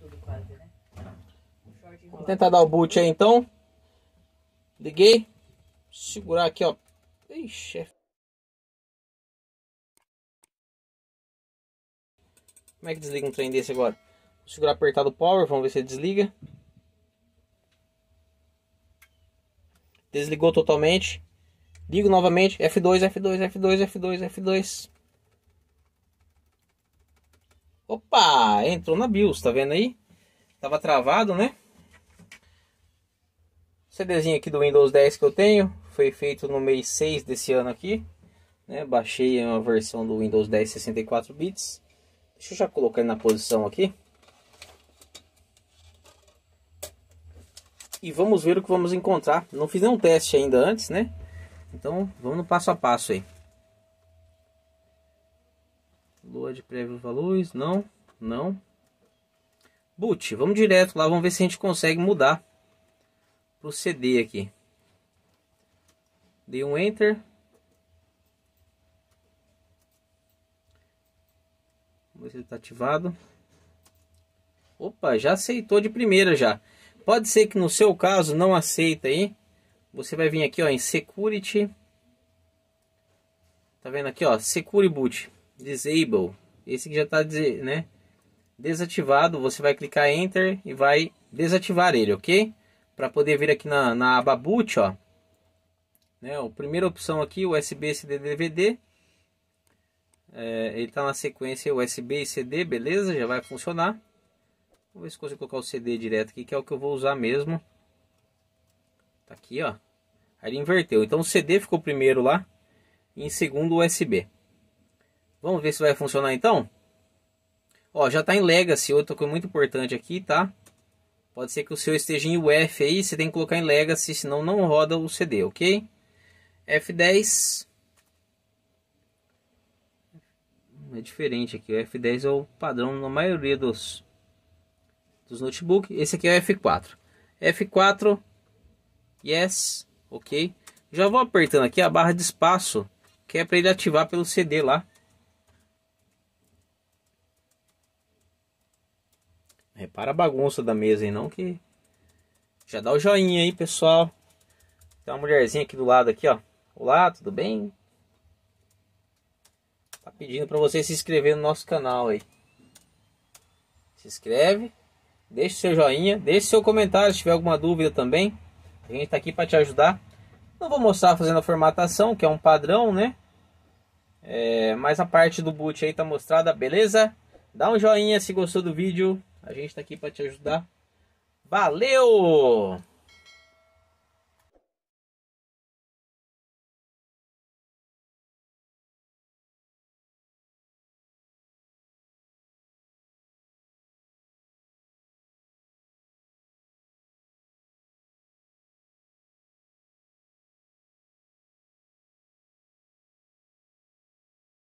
Né? Vou tentar dar o boot aí então. Liguei. Segurar aqui, ó. Ixi, é... Como é que desliga um trem desse agora? Vou segurar apertado o power, vamos ver se ele desliga. Desligou totalmente. Ligo novamente. F2, F2, F2, F2, F2. Opa, entrou na BIOS, tá vendo aí? Tava travado, né? CDzinho aqui do Windows 10 que eu tenho foi feito no mês 6 desse ano aqui. Né? Baixei a versão do Windows 10 64 bits. Deixa eu já colocar ele na posição aqui. E vamos ver o que vamos encontrar. Não fiz nenhum teste ainda antes, né? Então vamos no passo a passo aí. Lua de prévio valores, não, não. Boot, vamos direto lá, vamos ver se a gente consegue mudar pro CD aqui. Dei um Enter. Vamos ver se ele está ativado. Opa, já aceitou de primeira já. Pode ser que no seu caso não aceita aí. Você vai vir aqui ó, em Security. Tá vendo aqui ó, Secure Boot disable. Esse que já está né, desativado, você vai clicar enter e vai desativar ele, ok? Para poder vir aqui na, na aba boot, ó. Né, a primeira opção aqui, USB, CD, DVD. É, ele está na sequência USB e CD, beleza? Já vai funcionar. Vou ver se consigo colocar o CD direto aqui, que é o que eu vou usar mesmo. Tá aqui, ó. Aí ele inverteu. Então o CD ficou primeiro lá. E em segundo o USB. Vamos ver se vai funcionar então. Ó, já está em Legacy, outra coisa é muito importante aqui, tá? Pode ser que o seu esteja em UF aí, você tem que colocar em Legacy, senão não roda o CD, ok? F10. É diferente aqui, o F10 é o padrão na maioria dos, dos notebooks. Esse aqui é o F4. F4, yes, ok. Já vou apertando aqui a barra de espaço, que é para ele ativar pelo CD lá. Repara a bagunça da mesa aí não que... Já dá o joinha aí, pessoal. Tem uma mulherzinha aqui do lado aqui, ó. Olá, tudo bem? Tá pedindo para você se inscrever no nosso canal aí. Se inscreve, deixa o seu joinha, deixa o seu comentário se tiver alguma dúvida também. A gente tá aqui para te ajudar. Não vou mostrar fazendo a formatação, que é um padrão, né? É, mas a parte do boot aí tá mostrada, beleza? Dá um joinha se gostou do vídeo. A gente está aqui para te ajudar. Valeu!